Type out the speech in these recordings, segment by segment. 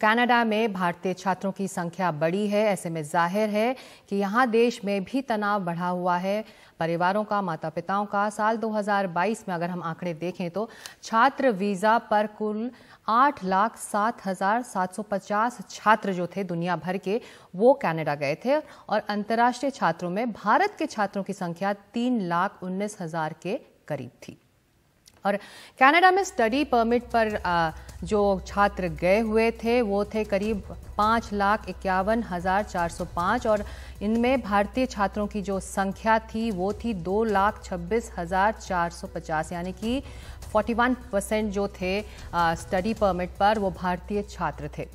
Canada में भारतीय छात्रों की संख्या बड़ी है ऐसे में जाहिर है कि यहां देश में भी तनाव बढ़ा हुआ है परिवारों का माता पिताओं का साल 2022 में अगर हम आंकड़े देखें तो छात्र वीज़ा पर कुल आठ लाख सात हजार सात सौ पचास छात्र जो थे दुनिया भर के वो कनाडा गए थे और अंतर्राष्ट्रीय छात्रों में भारत के छात्रों की संख्या तीन लाख उन्नीस हजार के करीब थी और कनाडा में स्टडी परमिट पर जो छात्र गए हुए थे वो थे करीब पाँच लाख इक्यावन हज़ार चार सौ पाँच और इनमें भारतीय छात्रों की जो संख्या थी वो थी दो लाख छब्बीस हज़ार चार सौ पचास यानी कि फोर्टी वन परसेंट जो थे स्टडी परमिट पर वो भारतीय छात्र थे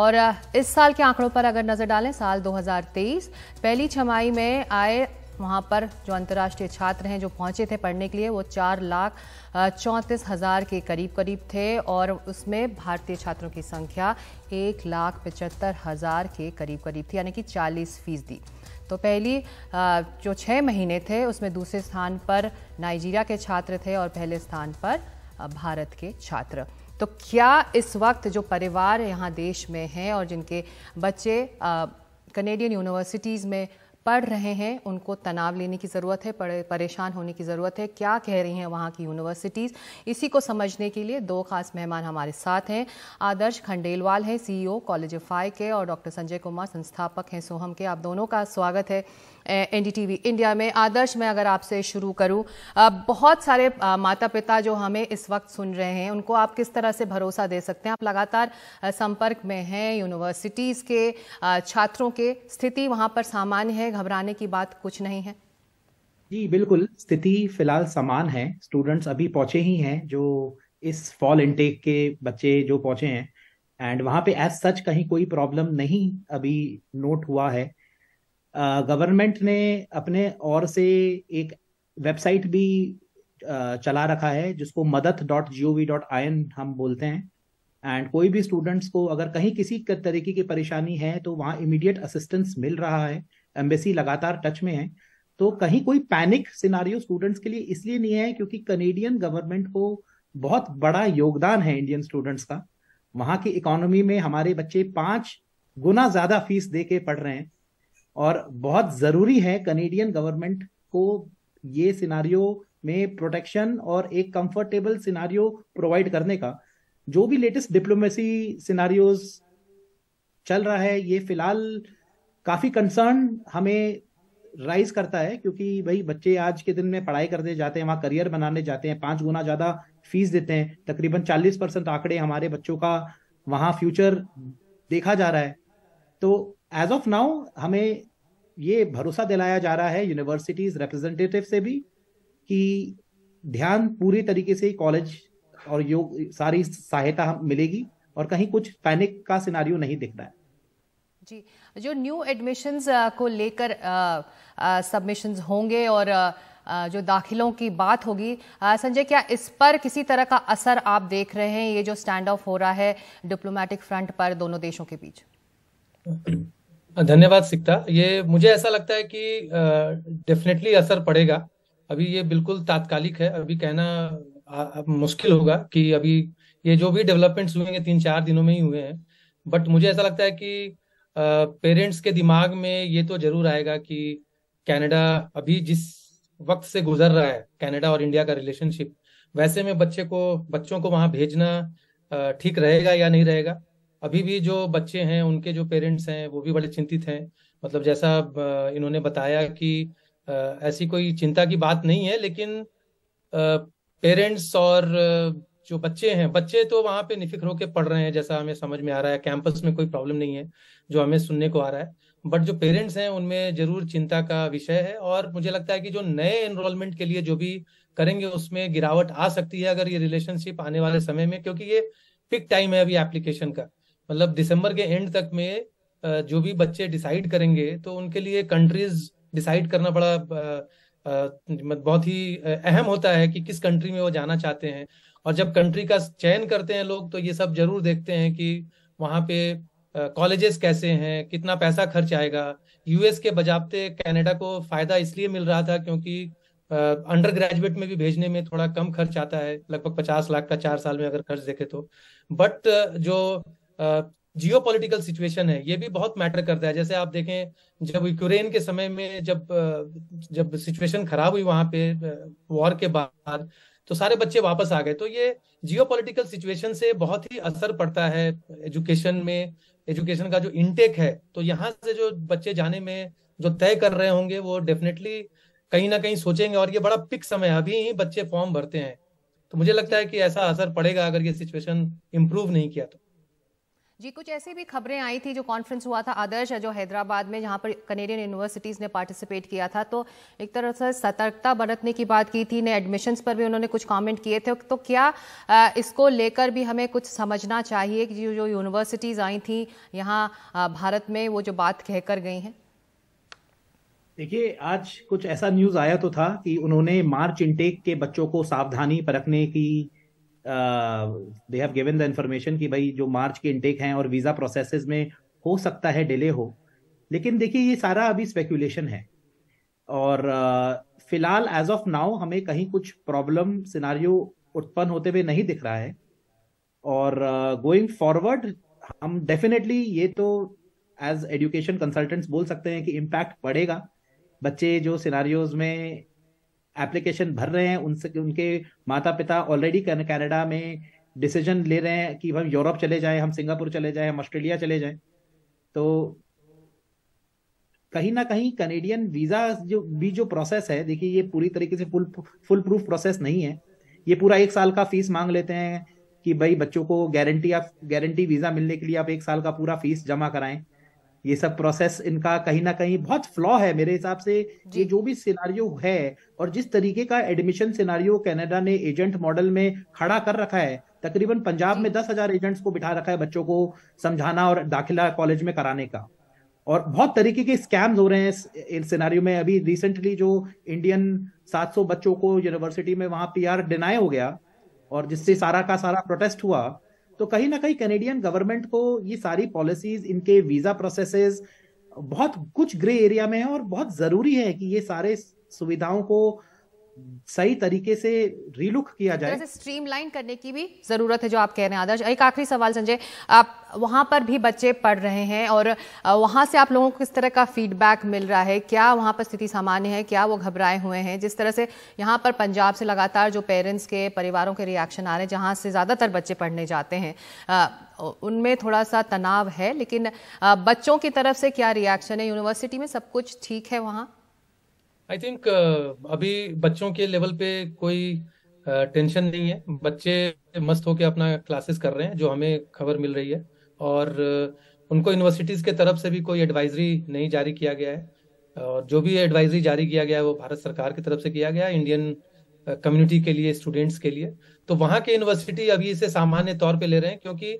और इस साल के आंकड़ों पर अगर नज़र डालें साल 2023 पहली छमाई में आए वहाँ पर जो अंतर्राष्ट्रीय छात्र हैं जो पहुँचे थे पढ़ने के लिए वो चार लाख चौंतीस हज़ार के करीब करीब थे और उसमें भारतीय छात्रों की संख्या एक लाख पचहत्तर हज़ार के करीब करीब थी यानी कि चालीस फीसदी तो पहली जो छः महीने थे उसमें दूसरे स्थान पर नाइजीरिया के छात्र थे और पहले स्थान पर भारत के छात्र तो क्या इस वक्त जो परिवार यहाँ देश में हैं और जिनके बच्चे कनेडियन यूनिवर्सिटीज़ में पढ़ रहे हैं उनको तनाव लेने की ज़रूरत है परेशान होने की ज़रूरत है क्या कह रही हैं वहाँ की यूनिवर्सिटीज़ इसी को समझने के लिए दो खास मेहमान हमारे साथ हैं आदर्श खंडेलवाल हैं सीईओ कॉलेज ऑफ फाई के और डॉक्टर संजय कुमार संस्थापक हैं सोहम के आप दोनों का स्वागत है एनडीटीवी इंडिया में आदर्श में अगर आपसे शुरू करूं बहुत सारे माता पिता जो हमें इस वक्त सुन रहे हैं उनको आप किस तरह से भरोसा दे सकते हैं आप लगातार संपर्क में हैं यूनिवर्सिटीज़ के छात्रों के स्थिति वहाँ पर सामान्य है घबराने की बात कुछ नहीं है जी बिल्कुल स्थिति फिलहाल समान है स्टूडेंट्स अभी पहुंचे ही हैं जो इस फॉल इनटेक के बच्चे जो पहुंचे हैं एंड वहां पे एज सच कहीं कोई प्रॉब्लम नहीं अभी नोट हुआ है गवर्नमेंट ने अपने और से एक वेबसाइट भी चला रखा है जिसको मदद dot G O V dot I N हम बोलते हैं एंड कोई भी स्टूडेंट्स को अगर कहीं किसी तरीके की परेशानी है तो वहाँ इमीडिएट असिस्टेंस मिल रहा है एम्बेसी लगातार टच में है तो कहीं कोई पैनिक सिनारियो स्टूडेंट्स के लिए इसलिए नहीं है क्योंकि कनेडियन गवर्नमेंट को बहुत बड़ा योगदान है इंडियन स्टूडेंट्स का वहाँ की इकोनॉमी में हमारे बच्चे पांच गुना ज्यादा फीस दे के पढ़ रहे हैं और बहुत जरूरी है कनेडियन गवर्नमेंट को ये सिनारियो में प्रोटेक्शन और एक कंफर्टेबल सिनारियो प्रोवाइड करने का जो भी लेटेस्ट डिप्लोमेसी सिनारियोज चल रहा है ये फिलहाल काफी कंसर्न हमें राइज करता है क्योंकि भाई बच्चे आज के दिन में पढ़ाई करने जाते हैं वहाँ करियर बनाने जाते हैं पांच गुना ज्यादा फीस देते हैं तकरीबन चालीस परसेंट आंकड़े हमारे बच्चों का वहाँ फ्यूचर देखा जा रहा है तो एज ऑफ नाउ हमें ये भरोसा दिलाया जा रहा है यूनिवर्सिटीज रिप्रेजेंटेटिव से भी कि ध्यान पूरी तरीके से कॉलेज और योग सारी सहायता मिलेगी और कहीं कुछ पैनिक का सिनारियो नहीं दिख रहा है जी जो न्यू एडमिशंस को लेकर सबमिशंस होंगे और आ, जो दाखिलों की बात होगी संजय क्या इस पर किसी तरह का असर आप देख रहे हैं ये जो स्टैंड ऑफ हो रहा है डिप्लोमेटिक फ्रंट पर दोनों देशों के बीच हाँ, धन्यवाद सिक्ता ये मुझे ऐसा लगता है कि डेफिनेटली असर पड़ेगा अभी ये बिल्कुल तात्कालिक है अभी कहना मुश्किल होगा कि अभी ये जो भी डेवलपमेंट्स हुए हैं तीन चार दिनों में ही हुए हैं बट मुझे ऐसा लगता है कि पेरेंट्स के दिमाग में ये तो जरूर आएगा कि कनाडा अभी जिस वक्त से गुजर रहा है कनाडा और इंडिया का रिलेशनशिप वैसे में बच्चे को बच्चों को वहां भेजना ठीक रहेगा या नहीं रहेगा अभी भी जो बच्चे हैं उनके जो पेरेंट्स हैं वो भी बड़े चिंतित हैं मतलब जैसा इन्होंने बताया कि ऐसी कोई चिंता की बात नहीं है लेकिन पेरेंट्स और जो बच्चे हैं बच्चे तो वहां पे निफिक्र होकर पढ़ रहे हैं जैसा हमें समझ में आ रहा है कैंपस में कोई प्रॉब्लम नहीं है जो हमें सुनने को आ रहा है बट जो पेरेंट्स हैं उनमें जरूर चिंता का विषय है और मुझे लगता है कि जो नए एनरोलमेंट के लिए जो भी करेंगे उसमें गिरावट आ सकती है अगर ये रिलेशनशिप आने वाले समय में क्योंकि ये पिक टाइम है अभी एप्लीकेशन का मतलब दिसंबर के एंड तक में जो भी बच्चे डिसाइड करेंगे तो उनके लिए कंट्रीज डिसाइड करना बड़ा बहुत ही अहम होता है कि किस कंट्री में वो जाना चाहते हैं और जब कंट्री का चयन करते हैं लोग तो ये सब जरूर देखते हैं कि वहाँ पे कॉलेजेस कैसे हैं कितना पैसा खर्च आएगा यूएस के बजाबते कनाडा को फायदा इसलिए मिल रहा था क्योंकि अंडर ग्रेजुएट में भी भेजने में थोड़ा कम खर्च आता है लगभग पचास लाख का चार साल में अगर खर्च देखे तो बट जो जियो पोलिटिकल सिचुएशन है ये भी बहुत मैटर करता है जैसे आप देखें जब यूक्रेन के समय में जब जब सिचुएशन खराब हुई वहां पे वॉर के बाद तो सारे बच्चे वापस आ गए तो ये जियो पोलिटिकल सिचुएशन से बहुत ही असर पड़ता है एजुकेशन में एजुकेशन का जो इनटेक है तो यहाँ से जो बच्चे जाने में जो तय कर रहे होंगे वो डेफिनेटली कहीं ना कहीं सोचेंगे और ये बड़ा पिक समय अभी ही बच्चे फॉर्म भरते हैं तो मुझे लगता है कि ऐसा असर पड़ेगा अगर ये सिचुएशन इम्प्रूव नहीं किया तो जी कुछ ऐसी भी खबरें आई थी जो कॉन्फ्रेंस हुआ था आदर्श जो हैदराबाद में जहां पर कनेडियन यूनिवर्सिटीज़ ने पार्टिसिपेट किया था तो एक तरह से सतर्कता बरतने की बात की थी ने एडमिशन्स पर भी उन्होंने कुछ कमेंट किए थे तो क्या इसको लेकर भी हमें कुछ समझना चाहिए कि जो यूनिवर्सिटीज़ आई थी यहाँ भारत में वो जो बात कहकर गई हैं देखिए आज कुछ ऐसा न्यूज़ आया तो था कि उन्होंने मार्च इनटेक के बच्चों को सावधानी परखने की they have given the information कि भाई जो मार्च के इंटेक हैं और वीजा प्रोसेस में हो सकता है डिले हो लेकिन देखिए ये सारा अभी स्पेकुलेशन है और uh, फिलहाल एज ऑफ नाउ हमें कहीं कुछ प्रॉब्लम सिनारियो उत्पन्न होते हुए नहीं दिख रहा है और गोइंग uh, फॉरवर्ड हम डेफिनेटली ये तो एज एजुकेशन कंसल्टेंट्स बोल सकते हैं कि इम्पैक्ट पड़ेगा बच्चे जो सिनारियोज में एप्लीकेशन भर रहे हैं उनसे उनके माता पिता ऑलरेडी कनाडा में डिसीजन ले रहे हैं कि हम यूरोप चले जाए हम सिंगापुर चले जाए हम ऑस्ट्रेलिया चले जाए तो कहीं ना कहीं कनेडियन वीजा जो भी जो प्रोसेस है देखिए ये पूरी तरीके से फुल फुल प्रूफ प्रोसेस नहीं है ये पूरा एक साल का फीस मांग लेते हैं कि भाई बच्चों को गारंटी आप गारंटी वीजा मिलने के लिए आप एक साल का पूरा फीस जमा कराएं ये सब प्रोसेस इनका कहीं ना कहीं बहुत फ्लॉ है मेरे हिसाब से ये जो भी सिनारियो है और जिस तरीके का एडमिशन सिनारियो कनाडा ने एजेंट मॉडल में खड़ा कर रखा है तकरीबन पंजाब में दस हजार एजेंट्स को बिठा रखा है बच्चों को समझाना और दाखिला कॉलेज में कराने का और बहुत तरीके के स्कैम्स हो रहे हैं इस सिनारियो में अभी रिसेंटली जो इंडियन 700 बच्चों को यूनिवर्सिटी में वहां पीआर डिनाई हो गया और जिससे सारा का सारा प्रोटेस्ट हुआ तो कहीं ना कहीं कैनेडियन गवर्नमेंट को ये सारी पॉलिसीज इनके वीजा प्रोसेसेस बहुत कुछ ग्रे एरिया में है और बहुत जरूरी है कि ये सारे सुविधाओं को सही तरीके से रीलुक किया जाए स्ट्रीमलाइन करने की भी जरूरत है जो आप कह रहे हैं आदर्श एक आखिरी सवाल संजय आप वहां पर भी बच्चे पढ़ रहे हैं और वहां से आप लोगों को किस तरह का फीडबैक मिल रहा है क्या वहां पर स्थिति सामान्य है क्या वो घबराए हुए हैं जिस तरह से यहाँ पर पंजाब से लगातार जो पेरेंट्स के परिवारों के रिएक्शन आ रहे हैं जहाँ से ज़्यादातर बच्चे पढ़ने जाते हैं उनमें थोड़ा सा तनाव है लेकिन बच्चों की तरफ से क्या रिएक्शन है यूनिवर्सिटी में सब कुछ ठीक है वहाँ आई थिंक uh, अभी बच्चों के लेवल पे कोई टेंशन uh, नहीं है बच्चे मस्त होकर अपना क्लासेस कर रहे हैं जो हमें खबर मिल रही है और uh, उनको यूनिवर्सिटीज़ के तरफ से भी कोई एडवाइजरी नहीं जारी किया गया है और जो भी एडवाइजरी जारी किया गया है वो भारत सरकार की तरफ से किया गया है इंडियन कम्युनिटी uh, के लिए स्टूडेंट्स के लिए तो वहाँ के यूनिवर्सिटी अभी इसे सामान्य तौर पर ले रहे हैं क्योंकि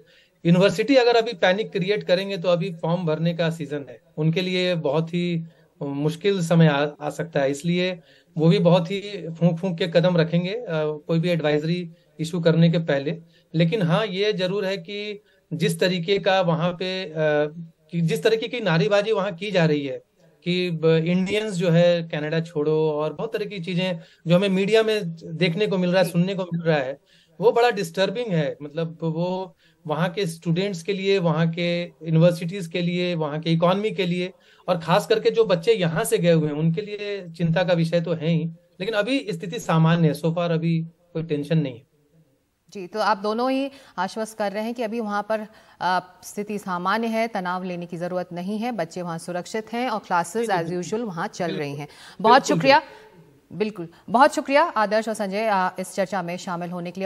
यूनिवर्सिटी अगर अभी पैनिक क्रिएट करेंगे तो अभी फॉर्म भरने का सीजन है उनके लिए बहुत ही मुश्किल समय आ, आ सकता है इसलिए वो भी बहुत ही फूंक फूंक के कदम रखेंगे कोई भी एडवाइजरी इशू करने के पहले लेकिन हाँ ये जरूर है कि जिस तरीके का वहां पे जिस तरीके की नारेबाजी वहाँ की जा रही है कि इंडियंस जो है कनाडा छोड़ो और बहुत तरह की चीजें जो हमें मीडिया में देखने को मिल रहा है सुनने को मिल रहा है वो बड़ा डिस्टर्बिंग है मतलब वो वहाँ के स्टूडेंट्स के लिए वहाँ के यूनिवर्सिटीज के लिए वहाँ के इकोनॉमी के लिए और खास करके जो बच्चे यहाँ से गए हुए हैं उनके लिए चिंता का विषय तो है ही लेकिन अभी स्थिति सामान्य है सोफार अभी कोई टेंशन नहीं है जी तो आप दोनों ही आश्वस्त कर रहे हैं कि अभी वहाँ पर स्थिति सामान्य है तनाव लेने की ज़रूरत नहीं है बच्चे वहाँ सुरक्षित हैं और क्लासेस एज यूजुअल वहाँ चल रही हैं बहुत शुक्रिया बिल्कुल बहुत शुक्रिया आदर्श और संजय इस चर्चा में शामिल होने के लिए